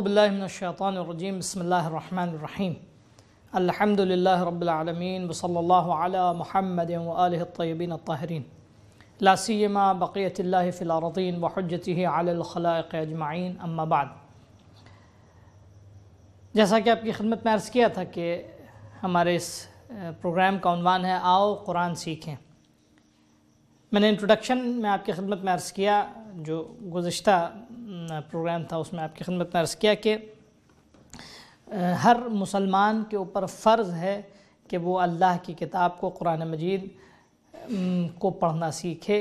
अज़ुबिल्लिनशैतानरजीम बसमीम अल्हम्दुलिल्लाह रब्बिलआलमीन वसल्ला अला मुहम्मद वबिन ताहरीन लासीमा बक़ियतिल्लाह फ़िलारदीन वहजती अलखलाक अम्माबाद जैसा कि आपकी खिदमत में अर्ज़ किया था कि हमारे इस प्रोग्राम का उनवान है आओ कुरान सीखें मैंने इंट्रोडक्शन में आपकी खिदमत में अर्ज़ किया जो गुज्तर प्रोग्राम था उसमें आपकी खिदमत में अर्ज़ किया कि हर मुसलमान के ऊपर फ़र्ज़ है कि वो अल्लाह की किताब को कुरान मजीद को पढ़ना सीखे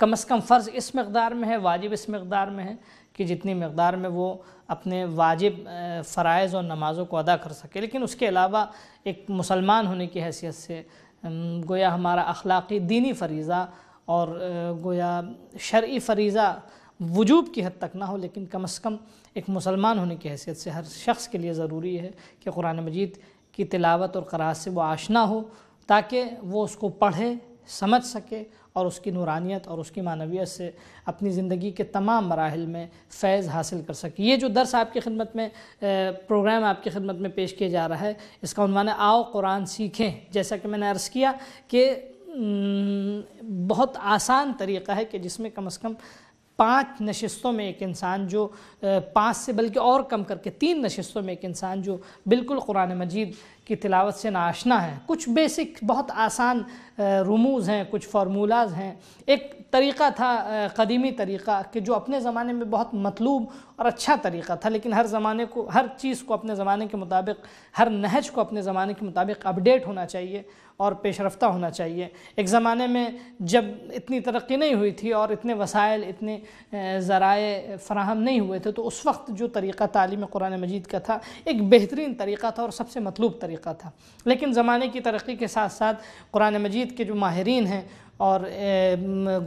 कम अज़ कम फ़र्ज़ इस मकदार में है वाजिब इस मकदार में है कि जितनी मकदार में वो अपने वाजिब फ़रज़ और नमाज़ों को अदा कर सके लेकिन उसके अलावा एक मुसलमान होने की हैसियत से गोया हमारा अखलाक़ी दीनी फरीज़ा और गोया शर्य फरीज़ा वजूब की हद तक ना हो लेकिन कम अज़ कम एक मुसलमान होने की हैसियत से हर शख्स के लिए ज़रूरी है कि कुरान मजीद की तिलावत और करास से वो आशना हो ताकि वो उसको पढ़े समझ सके और उसकी नूरानियत और उसकी मानवीय से अपनी ज़िंदगी के तमाम मराहल में फैज़ हासिल कर सके ये जो दर्स आपकी खिदमत में प्रोग्राम आपकी खिदमत में पेश किया जा रहा है इसका उनवान है आओ कुरान सीखें जैसा कि मैंने अर्ज़ किया कि बहुत आसान तरीक़ा है कि जिसमें कम अज़ कम पांच नशस्तों में एक इंसान जो पाँच से बल्कि और कम करके तीन नशस्तों में एक इंसान जो बिल्कुल कुरान मजीद की तिलावत से नाशना है कुछ बेसिक बहुत आसान रमूज़ हैं कुछ फार्मूलाज हैं एक तरीक़ा था कदीमी तरीक़ा कि जो अपने ज़माने में बहुत मतलूब और अच्छा तरीक़ा था लेकिन हर ज़माने को हर चीज़ को अपने ज़माने के मुताबिक हर नहज को अपने ज़माने के मुताबिक अपडेट होना चाहिए और पेश होना चाहिए एक ज़माने में जब इतनी तरक्की नहीं हुई थी और इतने वसाइल इतने ज़राए फ़राहम नहीं हुए थे तो उस वक्त जो तरीक़ा तालीम कुरान मजीद का था एक बेहतरीन तरीक़ा था और सबसे मतलूब तरीक़ा तरीक़ा था लेकिन ज़माने की तरक्की के साथ साथ कुरान मजीद के जो माहरीन हैं और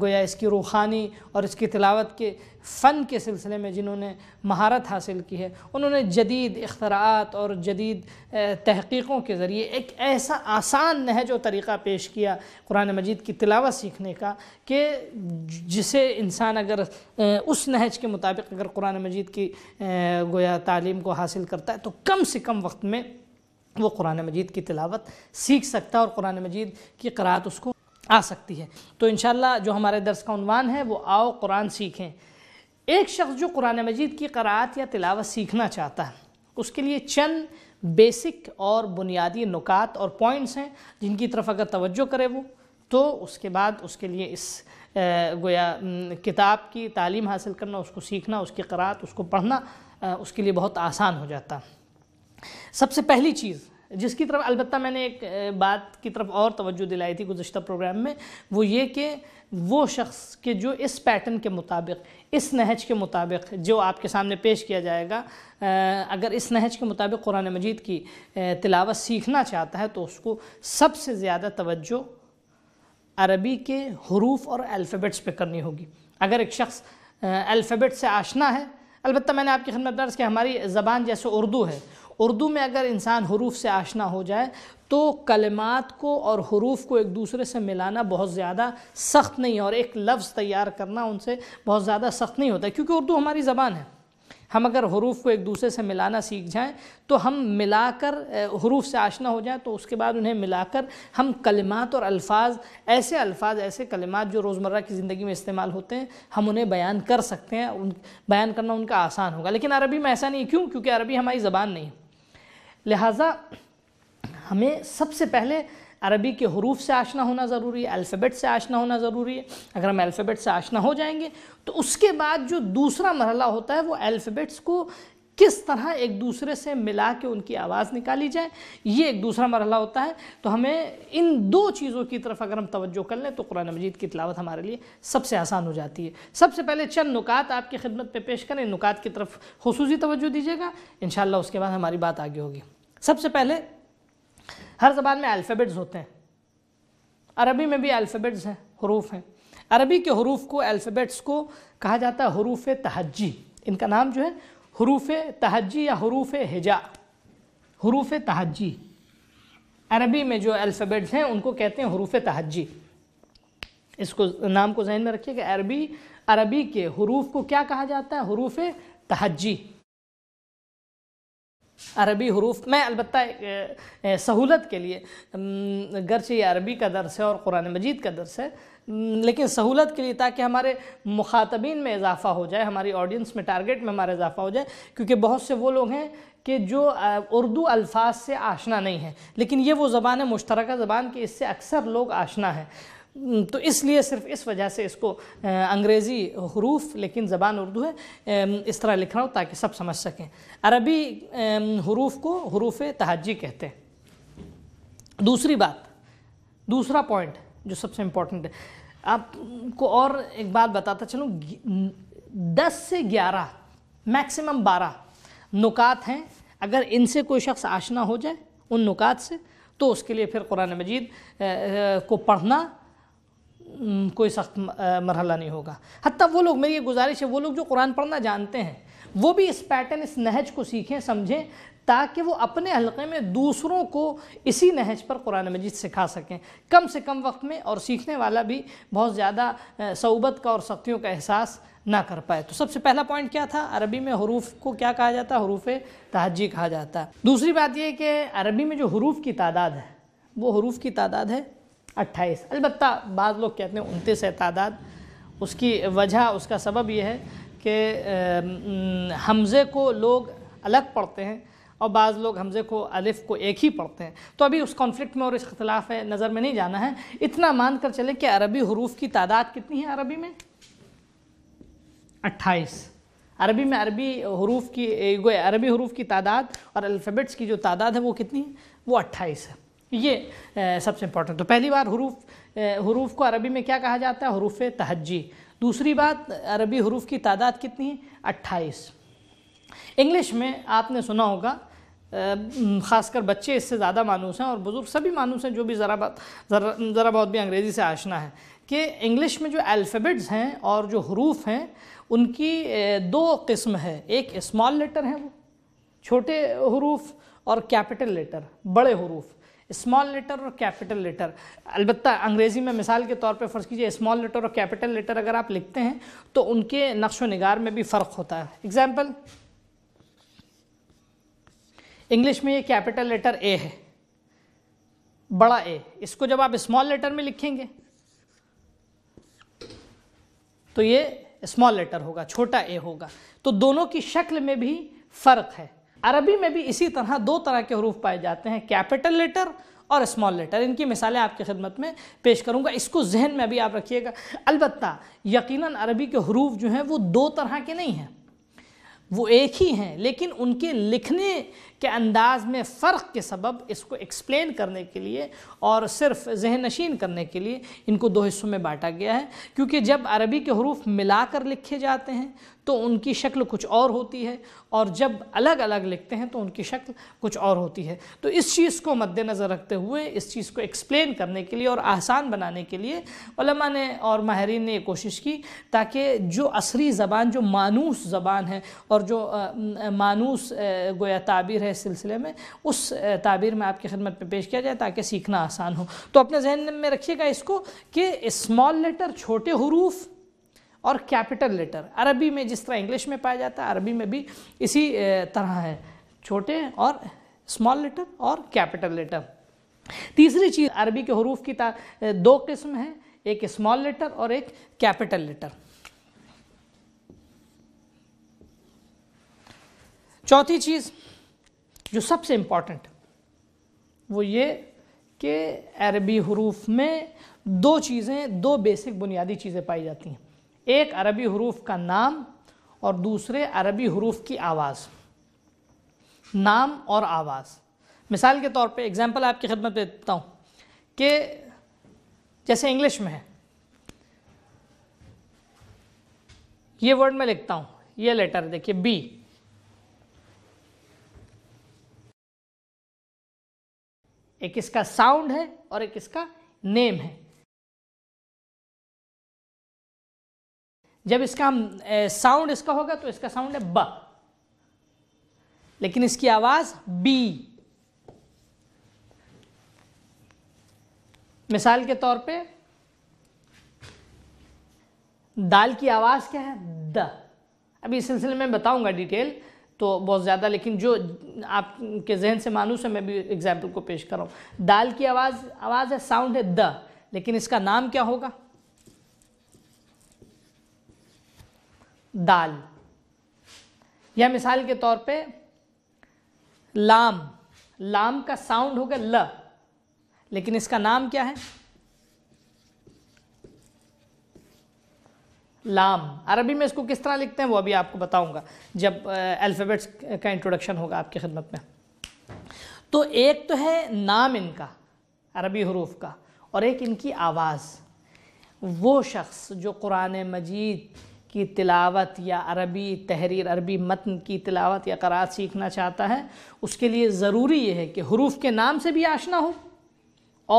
गोया इसकी रूहानी और इसकी तलावत के फ़न के सिलसिले में जिन्होंने महारत हासिल की है उन्होंने जदीद अख्तरात और जदीद तहकीक़ों के ज़रिए एक ऐसा आसान नहज व तरीक़ा पेश किया कुरान मजीद की तिलावत सीखने का कि जिसे इंसान अगर उस नहज के मुताबिक अगर कुरान मजीद की गोया तालीम को हासिल करता है तो कम से कम वक्त में वो कुरान मजीद की तिलावत सीख सकता है और कुरान मजीद की क़रात उसको आ सकती है तो इन जो हमारे दर्स का उनवान है वो आओ कुरान सीखें एक शख्स जो कुरान मजीद की क़रात या तिलावत सीखना चाहता है उसके लिए चंद बेसिक और बुनियादी नुकात और पॉइंट्स हैं जिनकी तरफ अगर तवज्जो करे वो तो उसके बाद उसके लिए इस गोया किताब की तालीम हासिल करना उसको सीखना उसकी क़रात उसको पढ़ना उसके लिए बहुत आसान हो जाता है सबसे पहली चीज़ जिसकी तरफ अलबत्त मैंने एक बात की तरफ और तवज्जो दिलाई थी गुजशत प्रोग्राम में वो ये कि वो शख्स के जो इस पैटर्न के मुताबिक इस नहज के मुताबिक जो आपके सामने पेश किया जाएगा अगर इस नहज के मुताबिक कुरान मजीद की तिलावत सीखना चाहता है तो उसको सबसे ज़्यादा तवज्जो अरबी के हरूफ और अल्फ़ेट्स पे करनी होगी अगर एक शख्स अल्फ़ेट से आशना है अलबत्त मैंने आपकी खिदमत दर्ज कि हमारी ज़बान जैसे उर्दू है उर्दू में अगर इंसान हरूफ से आशना हो जाए तो कलमात को और हरूफ को एक दूसरे से मिलाना बहुत ज़्यादा सख्त नहीं है और एक लफ्ज़ तैयार करना उनसे बहुत ज़्यादा सख्त नहीं होता क्योंकि उर्दू हमारी ज़बान है हम अगर हरूफ को एक दूसरे से मिलाना सीख जाएं तो हम मिलाकर हरूफ से आशना हो जाएं तो उसके बाद उन्हें मिलाकर हम कलमात और अल्फाज ऐसे अल्फाज ऐसे कलमात जो रोज़मर्रा की ज़िंदगी में इस्तेमाल होते हैं हम उन्हें बयान कर सकते हैं उन बयान करना उनका आसान होगा लेकिन अरबी में ऐसा नहीं क्यों क्योंकि अरबी हमारी ज़बान नहीं है लिहाजा हमें सबसे पहले अरबी के हरूफ से आशना होना ज़रूरी है अल्फ़ेबेट से आशना होना ज़रूरी है अगर हम अल्फ़ेबेट से आशना हो जाएंगे तो उसके बाद जो दूसरा मरला होता है वो अल्फ़ेबेट्स को किस तरह एक दूसरे से मिला के उनकी आवाज़ निकाली जाए ये एक दूसरा मरहला होता है तो हमें इन दो चीज़ों की तरफ अगर हम तवज्जो कर लें तो कुरान मजीद की तलावत हमारे लिए सबसे आसान हो जाती है सबसे पहले चंद नुकात आपकी खिदमत पे पेश करें नुकात की तरफ खसूस तवज्जो दीजिएगा इन उसके बाद हमारी बात आगे होगी सबसे पहले हर जबान में अल्फ़ेबेट्स होते हैं अरबी में भी अल्फ़ेबेट्स हैं हरूफ हैं अरबी के हरूफ को अल्फ़ेबेट्स को कहा जाता है हरूफ तहजी इनका नाम जो है हरूफ तहजी या हरूफ हिजा हरूफ तहजी अरबी में जो अल्फ़ाबेट्स हैं उनको कहते हैं हरूफ तहजी इसको नाम को जहन में रखिए कि अरबी अरबी के हरूफ को क्या कहा जाता है हरूफ तहजी अरबी हरूफ में अलबत् सहूलत के लिए गरचे ये अरबी का दर्स है और कुरान मजीद का दर्स है लेकिन सहूलत के लिए ताकि हमारे मुखातबीन में इजाफ़ा हो जाए हमारी ऑडियंस में टारगेट में हमारा इजाफ़ा हो जाए क्योंकि बहुत से वो लोग हैं कि जो उर्दू अल्फाज से आशना नहीं है लेकिन ये वो ज़बान है मुश्तरक ज़बान कि इससे अक्सर लोग आशना हैं हम्म, तो इसलिए सिर्फ इस वजह से इसको अंग्रेज़ी हरूफ लेकिन ज़बान उर्दू है इस तरह लिख रहा हूँ ताकि सब समझ सकें अरबी हरूफ को हरूफ तहजी कहते हैं दूसरी बात दूसरा पॉइंट जो सबसे इम्पोर्टेंट है आपको और एक बात बताता चलूँ दस से ग्यारह मैक्सिमम बारह नुकात हैं अगर इनसे कोई शख्स आशना हो जाए उन नुकात से तो उसके लिए फिर कुरान मजीद को पढ़ना कोई सख्त मरहला नहीं होगा हती वो लोग मेरी ये गुजारिश है वो लोग जो कुरान पढ़ना जानते हैं वो भी इस पैटर्न इस नहज को सीखें समझें ताकि वो अपने हलक़े में दूसरों को इसी नहज पर कुरान मजीद सिखा सकें कम से कम वक्त में और सीखने वाला भी बहुत ज़्यादा सऊबत का और सख्तियों का एहसास ना कर पाए तो सबसे पहला पॉइंट क्या था अरबी में हरूफ को क्या कहा जाता है हरूफ तहजी कहा जाता है दूसरी बात यह कि अरबी में जो हरूफ की तादाद है वो हरूफ की तादाद है अट्ठाईस अलबत् बाद लोग कहते हैं उनतीस है तादाद उसकी वजह उसका सबब यह है कि हमज़े को लोग अलग पढ़ते हैं और बाज़ लोग हमज़े को अलिफ को एक ही पढ़ते हैं तो अभी उस कॉन्फ्लिक्ट में और इस खिलाफ है नज़र में नहीं जाना है इतना मान कर चले कि अरबी हरूफ की तादाद कितनी है अरबी में अट्ठाईस अरबी में अरबी हरूफ की अरबी हरूफ की तादाद और अल्फ़ेबेट्स की जो तादाद है वो कितनी है वो अट्ठाईस है ये सबसे इम्पोर्टेंट तो पहली बार हरूफ हरूफ को अरबी में क्या कहा जाता है हरूफ तहजी दूसरी बात अरबी हरूफ की तादाद कितनी है अट्ठाईस इंग्लिश में आपने सुना होगा ख़ासकर बच्चे इससे ज़्यादा मानूस हैं और बुज़ुर्ग सभी मानूस हैं जो भी ज़रा बात ज़रा ज़रा बहुत भी अंग्रेज़ी से आशना है कि इंग्लिश में जो अल्फ़ेबेट्स हैं और जो हरूफ हैं उनकी दो किस्म है एक स्मॉल लेटर है वो छोटे हरूफ और कैपिटल लेटर बड़े हरूफ स्मॉल लेटर और कैपिटल लेटर अलबत्त अंग्रेज़ी में मिसाल के तौर पर फ़र्ज़ कीजिए स्मॉल लेटर और कैपिटल लेटर अगर आप लिखते हैं तो उनके नक्श नगार में भी फ़र्क होता है एग्ज़ाम्पल इंग्लिश में ये कैपिटल लेटर ए है बड़ा ए इसको जब आप स्मॉल लेटर में लिखेंगे तो ये स्मॉल लेटर होगा छोटा ए होगा तो दोनों की शक्ल में भी फ़र्क है अरबी में भी इसी तरह दो तरह के हरूफ पाए जाते हैं कैपिटल लेटर और स्मॉल लेटर इनकी मिसालें आपकी खिदमत में पेश करूंगा इसको जहन में भी आप रखिएगा अलबत् यकीनन अरबी के हरूफ जो हैं वो दो तरह के नहीं हैं वो एक ही हैं लेकिन उनके लिखने के अंदाज़ में फ़र्क के सबब इसको एक्सप्लेन करने के लिए और सिर्फ जहन नशीन करने के लिए इनको दो हिस्सों में बांटा गया है क्योंकि जब अरबी के हरूफ मिला कर लिखे जाते हैं तो उनकी शक्ल कुछ और होती है और जब अलग अलग लिखते हैं तो उनकी शक्ल कुछ और होती है तो इस चीज़ को मद्देनज़र रखते हुए इस चीज़ को एक्सप्लेन करने के लिए और आसान बनाने के लिए ओलमा ने और माहरीन ने कोशिश की ताकि जो असरी ज़बान जो मानूस ज़बान है और जो मानूस गोया ताबीर है इस सिलसिले में उस ताबीर में आपकी खिदमत पर पेश किया जाए ताकि सीखना आसान हो तो अपने जहन में रखिएगा इसको कि स्मॉल लेटर छोटे हरूफ और कैपिटल लेटर अरबी में जिस तरह इंग्लिश में पाया जाता है अरबी में भी इसी तरह है छोटे और स्मॉल लेटर और कैपिटल लेटर तीसरी चीज़ अरबी के हरूफ की दो किस्म है एक स्मॉल लेटर और एक कैपिटल लेटर चौथी चीज़ जो सबसे इम्पॉर्टेंट वो ये कि अरबी हरूफ में दो चीज़ें दो बेसिक बुनियादी चीज़ें पाई जाती हैं एक अरबी हरूफ का नाम और दूसरे अरबी हरूफ की आवाज़ नाम और आवाज़ मिसाल के तौर पे एग्ज़ाम्पल आपकी खिदमत में देता हूँ कि जैसे इंग्लिश में है ये वर्ड मैं लिखता हूँ ये लेटर देखिए बी एक इसका साउंड है और एक इसका नेम है जब इसका साउंड इसका होगा तो इसका साउंड है ब लेकिन इसकी आवाज बी मिसाल के तौर पे दाल की आवाज क्या है द अभी इस सिलसिले में बताऊंगा डिटेल तो बहुत ज़्यादा लेकिन जो आपके जहन से मानूस है मैं भी एग्जाम्पल को पेश कर रहा हूं दाल की आवाज़ आवाज़ है साउंड है द लेकिन इसका नाम क्या होगा दाल या मिसाल के तौर पे लाम लाम का साउंड होगा ल लेकिन इसका नाम क्या है लाम अरबी में इसको किस तरह लिखते हैं वो अभी आपको बताऊंगा जब अल्फ़ाबेट्स का इंट्रोडक्शन होगा आपकी खिदमत में तो एक तो है नाम इनका अरबी हरूफ का और एक इनकी आवाज़ वो शख्स जो कुरान मजीद की तिलावत या अरबी तहरीर अरबी मतन की तिलावत या करात सीखना चाहता है उसके लिए ज़रूरी यह है कि हरूफ के नाम से भी आशना हो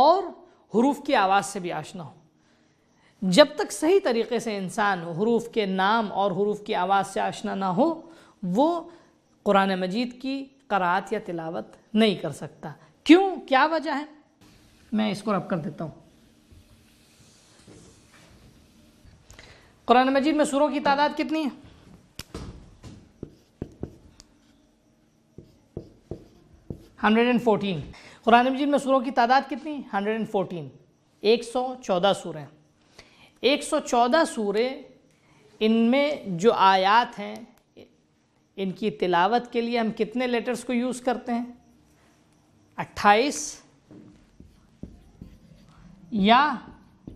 और हरूफ की आवाज़ से भी आशना हो जब तक सही तरीके से इंसान हरूफ के नाम और हरूफ की आवाज़ से आशना ना हो वो कुरान मजीद की करात या तिलावत नहीं कर सकता क्यों क्या वजह है मैं इसको रब कर देता हूँ कुरान मजीद में सुरों की तादाद कितनी है hundred and fourteen Quran Majeed में सुरों की तादाद कितनी हंड्रेड एंड फोर्टीन एक सौ चौदह हैं एक सौ चौदह सूरें इनमें जो आयात हैं इनकी तिलावत के लिए हम कितने लेटर्स को यूज़ करते हैं अट्ठाईस या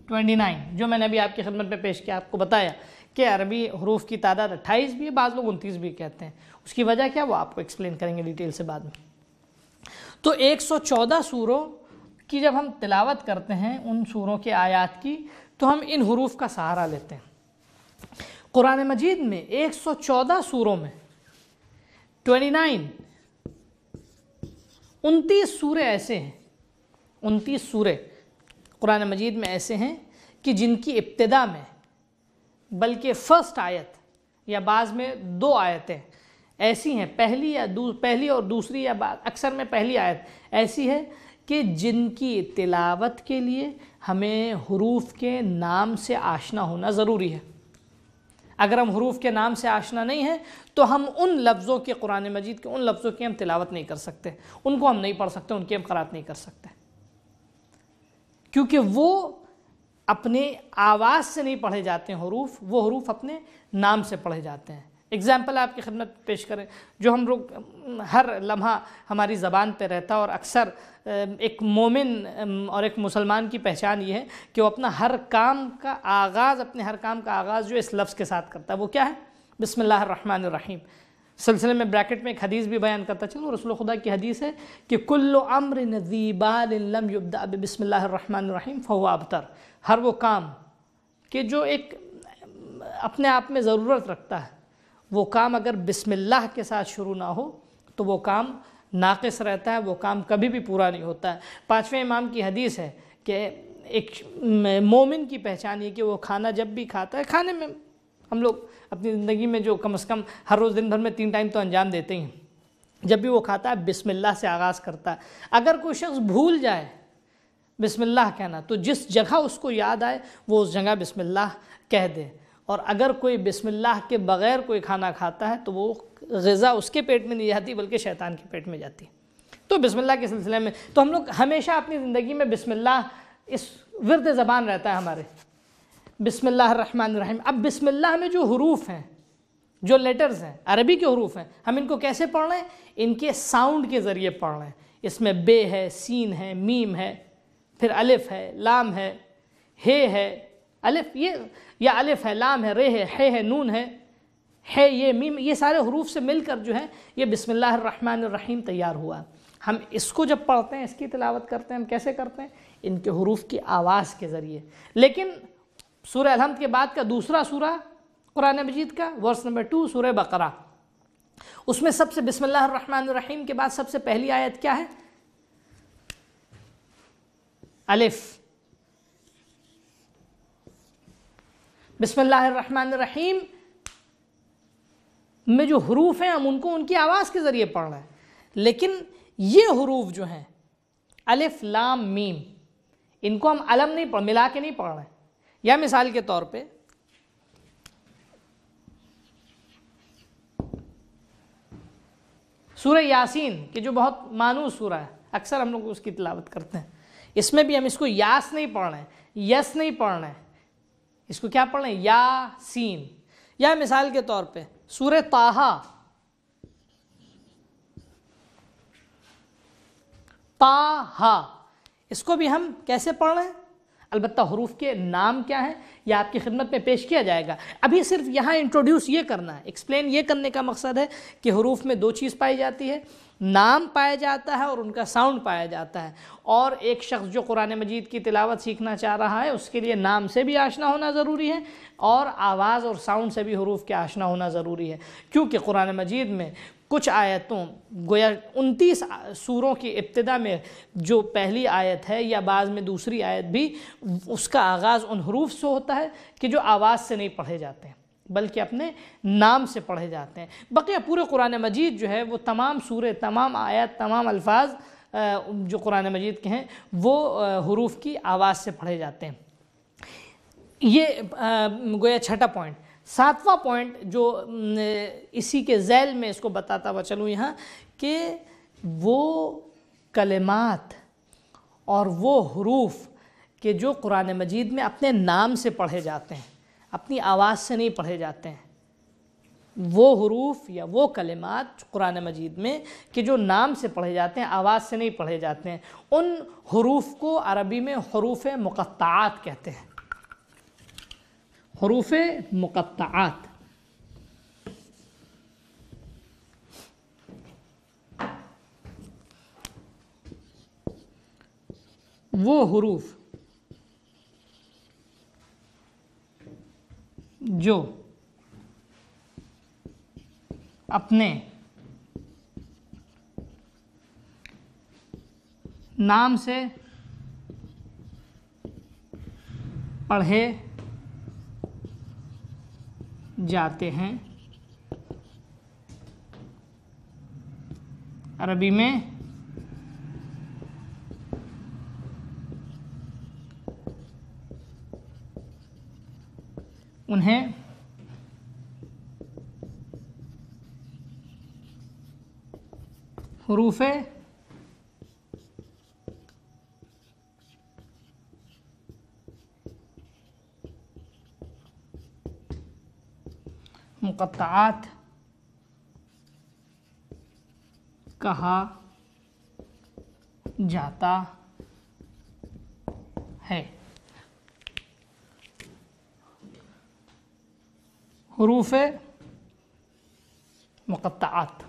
ट्वेंटी नाइन जो मैंने अभी आपकी खिदमत में पेश किया आपको बताया कि अरबी हरूफ की तादाद अट्ठाईस भी है बाज़ लोग उनतीस भी कहते हैं उसकी वजह क्या वो आपको एक्सप्लेन करेंगे डिटेल से बाद में तो एक सौ चौदह सूरों की जब हम तिलावत करते हैं उन सूरों के आयात की तो हम इन हरूफ का सहारा लेते हैं कुरान मजीद में एक सौ चौदह सूरों में ट्वेंटी नाइन उनतीस सूर्य ऐसे हैं उनतीस सूर्य कुरान मजीद में ऐसे हैं कि जिनकी इब्तदा में बल्कि फ़र्स्ट आयत या बाज़ में दो आयतें ऐसी हैं पहली या दू पहली और दूसरी या बाद अक्सर में पहली आयत ऐसी है कि जिनकी तिलावत के लिए हमें हरूफ के नाम से आशना होना ज़रूरी है अगर हम हरूफ के नाम से आशना नहीं हैं तो हम उन लफ्ज़ों के कुरान मजीद के उन लफ्ज़ों की हम तिलावत नहीं कर सकते उनको हम नहीं पढ़ सकते उनकी हम करात नहीं कर सकते क्योंकि वो अपने आवाज़ से नहीं पढ़े जाते हैं हरूफ वो हरूफ अपने नाम से पढ़े जाते हैं एग्ज़ाम्पल आपकी खिदमत पेश करें जो हम लोग हर लम्हा हमारी ज़बान पे रहता और अक्सर एक मोमिन और एक मुसलमान की पहचान ये है कि वो अपना हर काम का आगाज़ अपने हर काम का आगाज़ जो इस लफ्ज़ के साथ करता है वो क्या है बसमिल्लर रहीम सिलसिले में ब्रैकेट में एक हदीस भी बयान करता चलूँ रसूल खुदा की हदीस है कि कुल्ल अम्र नदीबालमबिसमीम फ़हुआ अबतर हर वो काम कि जो एक अपने आप में ज़रूरत रखता है वो काम अगर बिस्मिल्लाह के साथ शुरू ना हो तो वो काम नाक़स रहता है वो काम कभी भी पूरा नहीं होता है पाँचवें इमाम की हदीस है कि एक मोमिन की पहचान ये कि वो खाना जब भी खाता है खाने में हम लोग अपनी ज़िंदगी में जो कम से कम हर रोज़ दिन भर में तीन टाइम तो अंजाम देते ही हैं जब भी वो खाता है बिस्मिल्लाह से आगाज़ करता है अगर कोई शख्स भूल जाए बिस्मिल्लाह कहना तो जिस जगह उसको याद आए वो उस जगह बिस्मिल्लाह कह दे और अगर कोई बिस्मिल्लाह के बग़ैर कोई खाना खाता है तो वो गज़ा उसके पेट में नहीं जाती बल्कि शैतान के पेट में जाती तो बिस्मिल्लाह के सिलसिले में तो हम लोग हमेशा अपनी ज़िंदगी में बिस्मिल्लाह इस विरद ज़बान रहता है हमारे बिसमीम अब बिसमिल्लाह में जो हरूफ हैं जो लेटर्स हैं अरबी के हरूफ हैं हम इनको कैसे पढ़ रहे हैं इनके साउंड के ज़रिए पढ़ रहे हैं इसमें बे है सीन है मीम है फिर अलिफ है लाम है हे है अलिफ ये या अलिफ है लाम है रे है हे है नून है है ये मीम ये सारे हरूफ से मिलकर जो है ये बिसमीम तैयार हुआ हम इसको जब पढ़ते हैं इसकी तिलावत करते हैं हम कैसे करते हैं इनके हरूफ की आवाज़ के ज़रिए लेकिन सूर्य अलहमद के बाद का दूसरा सूरा कुरान मजीद का वर्स नंबर टू सूर्य बकरा उसमें सबसे बिसमीम के बाद सबसे पहली आयत क्या है अलिफ बिसमीम में जो हरूफ हैं हम उनको उनकी आवाज़ के ज़रिए पढ़ रहे हैं लेकिन ये हरूफ जो हैं अलिफ लाम मीम इनको हम अलम नहीं पढ़ मिला के नहीं पढ़ रहे हैं या मिसाल के तौर पे सूर्य यासीन की जो बहुत मानूस सूरा है अक्सर हम लोग उसकी तिलावत करते हैं इसमें भी हम इसको यास नहीं पढ़ रहे हैं यस नहीं पढ़ रहे इसको क्या पढ़ रहे यासीन या मिसाल के तौर पे सूर्य ताहा ताहा इसको भी हम कैसे पढ़ रहे हैं अलबत्त हरूफ के नाम क्या हैं यह आपकी खिदमत में पेश किया जाएगा अभी सिर्फ यहाँ इंट्रोड्यूस ये करना है एक्सप्लेन ये करने का मकसद है कि हरूफ में दो चीज़ पाई जाती है नाम पाया जाता है और उनका साउंड पाया जाता है और एक शख्स जो कुरान मजीद की तिलावत सीखना चाह रहा है उसके लिए नाम से भी आशना होना ज़रूरी है और आवाज़ और साउंड से भी हरूफ के आशना होना ज़रूरी है क्योंकि कुरान मजीद में कुछ आयतों गोया उनतीस सूरों की इब्तदा में जो पहली आयत है या बाद में दूसरी आयत भी उसका आगाज़ उन हरूफ से होता है कि जो आवाज़ से नहीं पढ़े जाते हैं बल्कि अपने नाम से पढ़े जाते हैं बकिया पूरे कुरान मजीद जो है वो तमाम सूर तमाम आयत तमाम अल्फाज जो कुरान मजीद के हैं वो हरूफ की आवाज़ से पढ़े जाते हैं ये गोया छठा पॉइंट सातवा पॉइंट जो इसी के जैल में इसको बताता हुआ चलूँ यहाँ कि वो कलेमात और वो हरूफ के जो कुरान मजीद में अपने नाम से पढ़े जाते हैं अपनी आवाज़ से नहीं पढ़े जाते हैं वो हरूफ या वो कलेमात कुरान मजीद में कि जो नाम से पढ़े जाते हैं आवाज़ से नहीं पढ़े जाते हैं उन हरूफ को अरबी में हरूफ मुक़ात कहते हैं हरूफ मुक़ात वो हरूफ जो अपने नाम से पढ़े जाते हैं अरबी में उन्हें हरूफ मुक़ात कहा जाता है हरूफ मुक़ात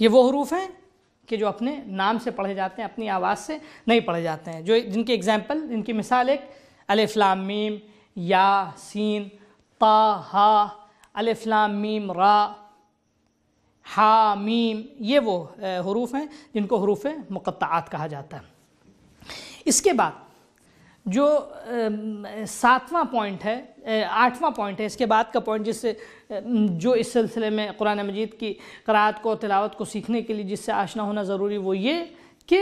ये वो हरूफ हैं कि जो अपने नाम से पढ़े जाते हैं अपनी आवाज़ से नहीं पढ़े जाते हैं जो जिनके एग्ज़ाम्पल इनकी मिसाल एक अलिफ्लाम मीम या सीन ता हा अलफ़लाम मीम रा हा मीम ये वो हरूफ हैं जिनको हरूफ मुक़ात कहा जाता है इसके बाद जो सातवां पॉइंट है आठवां पॉइंट है इसके बाद का पॉइंट जिससे जो इस सिलसिले में कुरान मजीद की क़रात को तिलावत को सीखने के लिए जिससे आशना होना ज़रूरी वो ये कि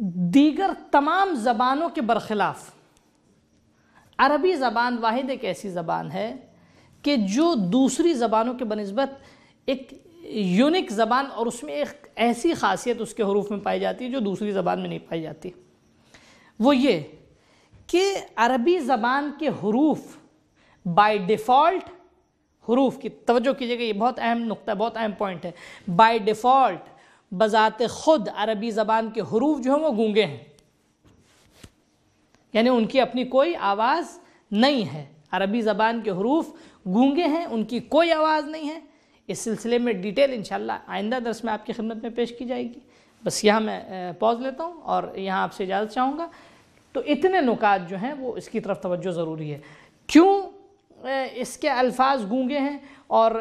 दीगर तमाम ज़बानों के बरखिलाफ़ अरबी ज़बान वाहिद एक ऐसी ज़बान है कि जो दूसरी ज़बानों के बनस्बत एक यूनिक ज़बान और उसमें एक ऐसी खासियत उसके हरूफ में पाई जाती है जो दूसरी ज़बान में नहीं पाई जाती वो ये कि अरबी ज़बान के हरूफ बाई डिफ़ॉल्ट हरूफ की तवज्जो कीजिएगा ये बहुत अहम नुकता बहुत अहम पॉइंट है बाई डिफ़ॉल्ट बज़ात ख़ुद अरबी ज़बान के हरूफ जो हैं वो गूंगे हैं यानी उनकी अपनी कोई आवाज़ नहीं है अरबी ज़बान के हरूफ गूंगे हैं उनकी कोई आवाज़ नहीं है इस सिलसिले में डिटेल इन आइंदा दरस में आपकी खिदमत में पेश की जाएगी बस यहाँ मैं पॉज लेता हूँ और यहाँ आपसे इजाज़त चाहूँगा तो इतने नुकात जो हैं वो इसकी तरफ तवज्जो ज़रूरी है क्यों इसके अल्फाज गूंगे हैं और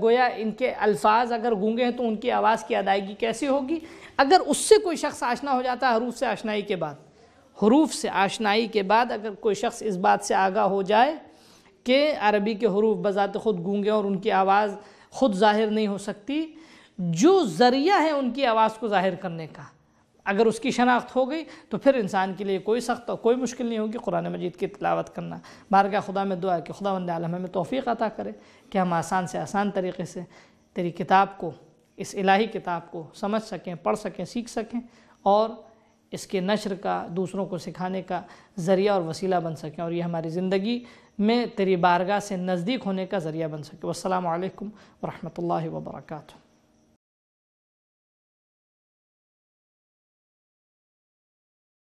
गोया इनके अल्फाज अगर गूंगे हैं तो उनकी आवाज़ की अदायगी कैसी होगी अगर उससे कोई शख्स आशना हो जाता है हरूफ से आशनाई के बाद हरूफ से आशनाई के बाद अगर कोई शख्स इस बात से आगा हो जाए कि अरबी के हरूफ बज़ात ख़ुद गूंगे और उनकी आवाज़ ख़ुद ज़ाहिर नहीं हो सकती जो ज़रिया है उनकी आवाज़ को ज़ाहिर करने का अगर उसकी शनाख्त हो गई तो फिर इंसान के लिए कोई सख्त और कोई मुश्किल नहीं होगी कुरान मजीद की तलावत करना बार का खुदा में दुआ कि खुदा वंद आलम हमें तोफ़ी अता करे कि हम आसान से आसान तरीके से तेरी किताब को इस इलाही किताब को समझ सकें पढ़ सकें सीख सकें और इसके नशर का दूसरों को सिखाने का ज़रिया और वसीला बन सकें और ये हमारी ज़िंदगी में तेरी बारगाह से नज़दीक होने का ज़रिया बन सके वालकम वरहमल वर्का